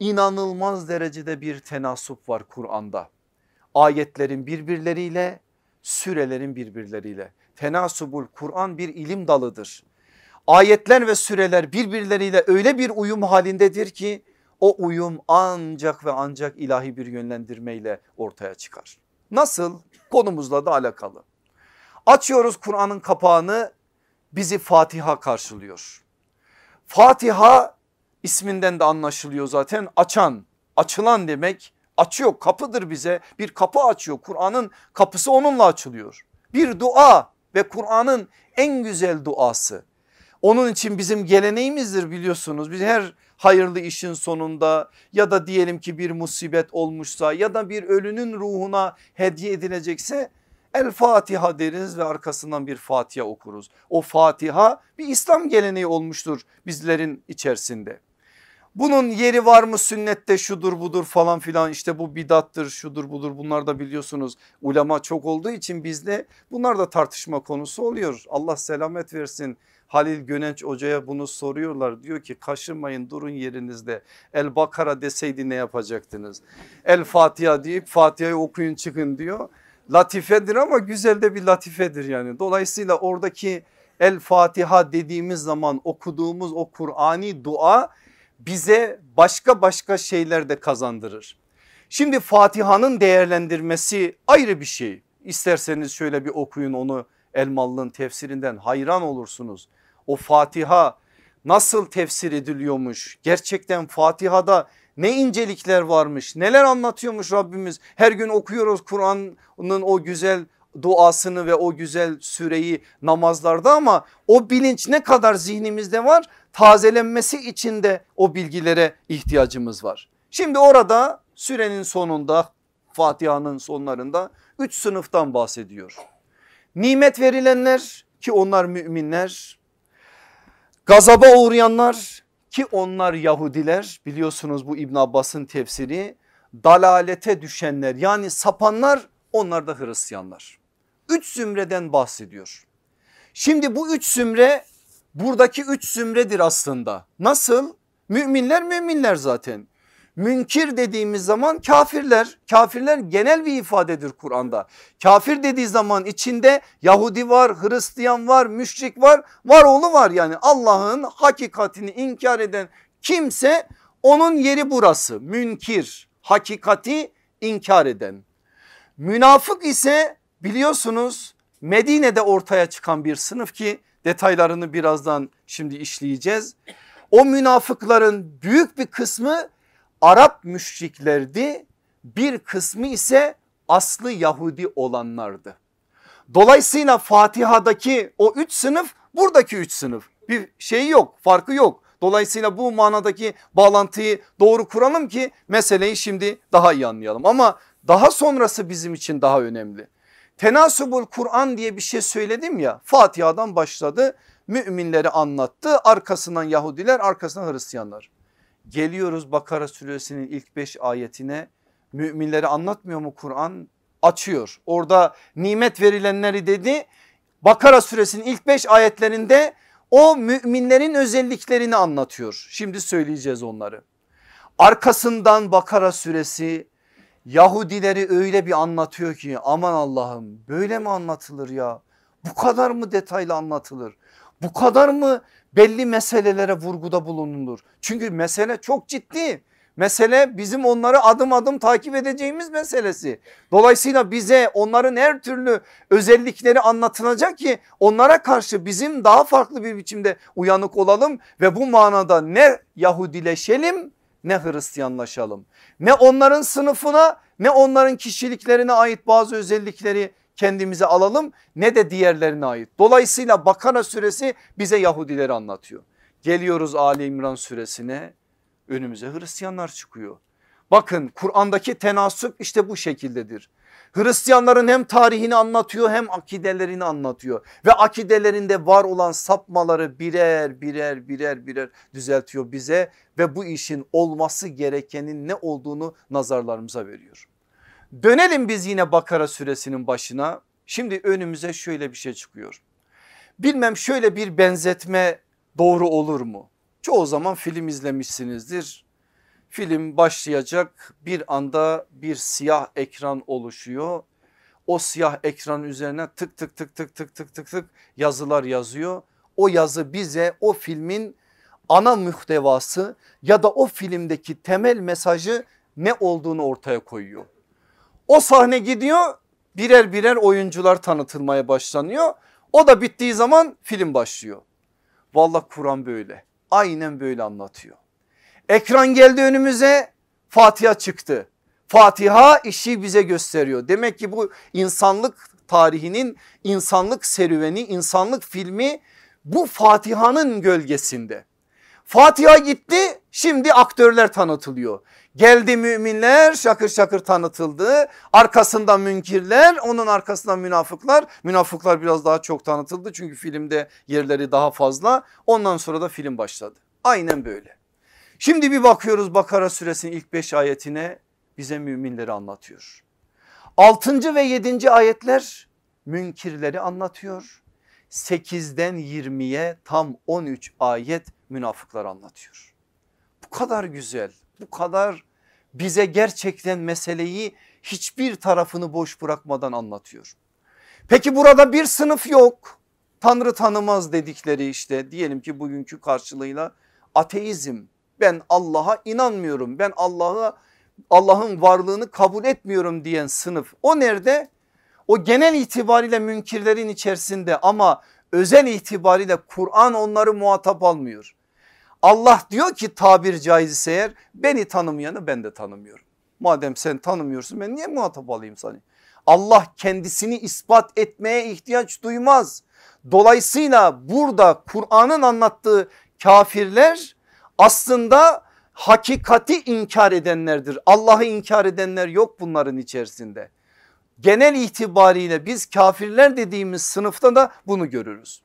inanılmaz derecede bir tenasup var Kur'an'da. Ayetlerin birbirleriyle sürelerin birbirleriyle. Tenasubul Kur'an bir ilim dalıdır. Ayetler ve süreler birbirleriyle öyle bir uyum halindedir ki o uyum ancak ve ancak ilahi bir yönlendirmeyle ortaya çıkar. Nasıl? Konumuzla da alakalı. Açıyoruz Kur'an'ın kapağını bizi Fatiha karşılıyor. Fatiha isminden de anlaşılıyor zaten açan açılan demek açıyor kapıdır bize bir kapı açıyor Kur'an'ın kapısı onunla açılıyor bir dua ve Kur'an'ın en güzel duası onun için bizim geleneğimizdir biliyorsunuz biz her hayırlı işin sonunda ya da diyelim ki bir musibet olmuşsa ya da bir ölünün ruhuna hediye edilecekse El Fatiha deriz ve arkasından bir Fatiha okuruz. O Fatiha bir İslam geleneği olmuştur bizlerin içerisinde. Bunun yeri var mı sünnette şudur budur falan filan işte bu bidattır şudur budur bunlar da biliyorsunuz ulema çok olduğu için bizde bunlar da tartışma konusu oluyor. Allah selamet versin Halil Gönenç hocaya bunu soruyorlar diyor ki kaşınmayın durun yerinizde El Bakara deseydi ne yapacaktınız? El Fatiha deyip Fatiha'yı okuyun çıkın diyor latifedir ama güzel de bir latifedir yani. Dolayısıyla oradaki El Fatiha dediğimiz zaman okuduğumuz o Kur'ani dua bize başka başka şeyler de kazandırır. Şimdi Fatiha'nın değerlendirmesi ayrı bir şey. İsterseniz şöyle bir okuyun onu Elmalı'nın tefsirinden hayran olursunuz. O Fatiha nasıl tefsir ediliyormuş? Gerçekten Fatiha'da ne incelikler varmış neler anlatıyormuş Rabbimiz her gün okuyoruz Kur'an'ın o güzel duasını ve o güzel süreyi namazlarda ama o bilinç ne kadar zihnimizde var tazelenmesi için de o bilgilere ihtiyacımız var. Şimdi orada sürenin sonunda Fatiha'nın sonlarında 3 sınıftan bahsediyor. Nimet verilenler ki onlar müminler, gazaba uğrayanlar ki onlar Yahudiler biliyorsunuz bu İbn Abbas'ın tefsiri dalalete düşenler yani sapanlar onlar da Hristiyanlar. Üç zümreden bahsediyor. Şimdi bu üç zümre buradaki üç zümredir aslında. Nasıl? Müminler müminler zaten. Münkir dediğimiz zaman kafirler. Kafirler genel bir ifadedir Kur'an'da. Kafir dediği zaman içinde Yahudi var, Hristiyan var, müşrik var, var oğlu var. Yani Allah'ın hakikatini inkar eden kimse onun yeri burası. Münkir, hakikati inkar eden. Münafık ise Biliyorsunuz Medine'de ortaya çıkan bir sınıf ki detaylarını birazdan şimdi işleyeceğiz. O münafıkların büyük bir kısmı Arap müşriklerdi bir kısmı ise aslı Yahudi olanlardı. Dolayısıyla Fatiha'daki o üç sınıf buradaki üç sınıf bir şeyi yok farkı yok. Dolayısıyla bu manadaki bağlantıyı doğru kuralım ki meseleyi şimdi daha iyi anlayalım. Ama daha sonrası bizim için daha önemli. Tenasubul Kur'an diye bir şey söyledim ya Fatiha'dan başladı müminleri anlattı arkasından Yahudiler arkasından Hristiyanlar. Geliyoruz Bakara suresinin ilk 5 ayetine müminleri anlatmıyor mu Kur'an? Açıyor orada nimet verilenleri dedi Bakara suresinin ilk 5 ayetlerinde o müminlerin özelliklerini anlatıyor. Şimdi söyleyeceğiz onları. Arkasından Bakara suresi Yahudileri öyle bir anlatıyor ki aman Allah'ım böyle mi anlatılır ya? Bu kadar mı detaylı anlatılır? Bu kadar mı belli meselelere vurguda bulunulur? Çünkü mesele çok ciddi. Mesele bizim onları adım adım takip edeceğimiz meselesi. Dolayısıyla bize onların her türlü özellikleri anlatılacak ki onlara karşı bizim daha farklı bir biçimde uyanık olalım ve bu manada ne Yahudileşelim ne Hristiyanlaşalım. Ne onların sınıfına ne onların kişiliklerine ait bazı özellikleri kendimize alalım ne de diğerlerine ait. Dolayısıyla Bakara suresi bize Yahudileri anlatıyor. Geliyoruz Ali İmran suresine önümüze Hristiyanlar çıkıyor. Bakın Kur'an'daki tenasüp işte bu şekildedir. Hristiyanların hem tarihini anlatıyor hem akidelerini anlatıyor ve akidelerinde var olan sapmaları birer birer birer birer düzeltiyor bize ve bu işin olması gerekenin ne olduğunu nazarlarımıza veriyor. Dönelim biz yine Bakara suresinin başına. Şimdi önümüze şöyle bir şey çıkıyor. Bilmem şöyle bir benzetme doğru olur mu? Çoğu zaman film izlemişsinizdir Film başlayacak bir anda bir siyah ekran oluşuyor. O siyah ekran üzerine tık tık tık tık tık tık tık tık yazılar yazıyor. O yazı bize o filmin ana muhtevası ya da o filmdeki temel mesajı ne olduğunu ortaya koyuyor. O sahne gidiyor birer birer oyuncular tanıtılmaya başlanıyor. O da bittiği zaman film başlıyor. Valla Kur'an böyle aynen böyle anlatıyor. Ekran geldi önümüze Fatiha çıktı. Fatiha işi bize gösteriyor. Demek ki bu insanlık tarihinin insanlık serüveni insanlık filmi bu Fatiha'nın gölgesinde. Fatiha gitti şimdi aktörler tanıtılıyor. Geldi müminler şakır şakır tanıtıldı. Arkasından münkirler onun arkasından münafıklar. Münafıklar biraz daha çok tanıtıldı çünkü filmde yerleri daha fazla. Ondan sonra da film başladı. Aynen böyle. Şimdi bir bakıyoruz Bakara suresinin ilk 5 ayetine bize müminleri anlatıyor. 6. ve 7. ayetler münkirleri anlatıyor. 8'den 20'ye tam 13 ayet münafıklar anlatıyor. Bu kadar güzel bu kadar bize gerçekten meseleyi hiçbir tarafını boş bırakmadan anlatıyor. Peki burada bir sınıf yok. Tanrı tanımaz dedikleri işte diyelim ki bugünkü karşılığıyla ateizm ben Allah'a inanmıyorum. Ben Allah'a Allah'ın varlığını kabul etmiyorum diyen sınıf. O nerede? O genel itibariyle münkirlerin içerisinde ama özel itibariyle Kur'an onları muhatap almıyor. Allah diyor ki tabir caizse eğer beni tanımayanı ben de tanımıyorum. Madem sen tanımıyorsun ben niye muhatap alayım seni? Allah kendisini ispat etmeye ihtiyaç duymaz. Dolayısıyla burada Kur'an'ın anlattığı kafirler aslında hakikati inkar edenlerdir. Allah'ı inkar edenler yok bunların içerisinde. Genel itibariyle biz kafirler dediğimiz sınıfta da bunu görürüz.